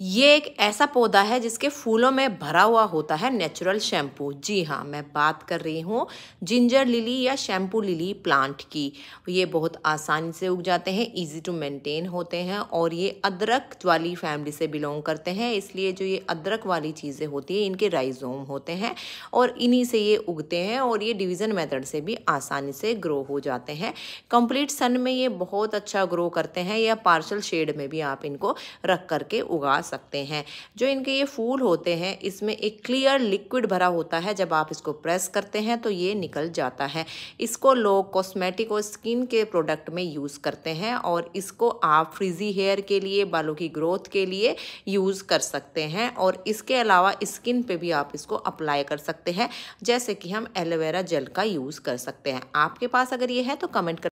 ये एक ऐसा पौधा है जिसके फूलों में भरा हुआ होता है नेचुरल शैम्पू जी हाँ मैं बात कर रही हूँ जिंजर लिली या शैम्पू लिली प्लांट की ये बहुत आसानी से उग जाते हैं इजी टू मेंटेन होते हैं और ये अदरक वाली फैमिली से बिलोंग करते हैं इसलिए जो ये अदरक वाली चीज़ें होती है इनके राइजोम होते हैं और इन्हीं से ये उगते हैं और ये डिविज़न मेथड से भी आसानी से ग्रो हो जाते हैं कंप्लीट सन में ये बहुत अच्छा ग्रो करते हैं या पार्सल शेड में भी आप इनको रख करके उगा सकते हैं जो इनके ये फूल होते हैं इसमें एक क्लियर लिक्विड भरा होता है जब आप इसको प्रेस करते हैं तो ये निकल जाता है इसको लोग कॉस्मेटिक और स्किन के प्रोडक्ट में यूज़ करते हैं और इसको आप फ्रिजी हेयर के लिए बालों की ग्रोथ के लिए यूज़ कर सकते हैं और इसके अलावा स्किन पर भी आप इसको अप्लाई कर सकते हैं जैसे कि हम एलोवेरा जेल का यूज़ कर सकते हैं आपके पास अगर ये है तो कमेंट